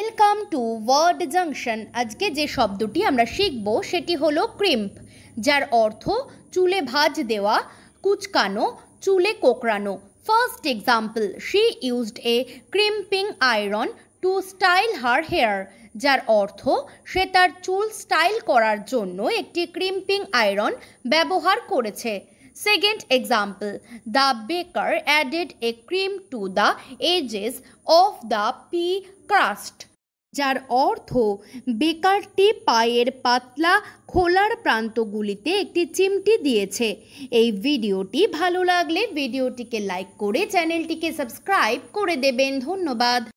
welcome to word junction আজকে যে শব্দটি আমরা শিখব সেটি হলো ক্রিম্প যার অর্থ চুলে ভাজ দেওয়া কুচকানো চুলে কোকড়ানো first example she used a crimping iron to style her hair যার অর্থ সে তার চুল স্টাইল করার জন্য একটি ক্রিম্পিং আয়রন ব্যবহার করেছে second example the baker added a cream to the edges of the pie crust যার অর্থ বেকারটি পায়ের পাতলা খোলার প্রান্তগুলিতে একটি চিমটি দিয়েছে এই ভিডিওটি ভালো লাগলে ভিডিওটিকে লাইক করে চ্যানেলটিকে সাবস্ক্রাইব করে দেবেন ধন্যবাদ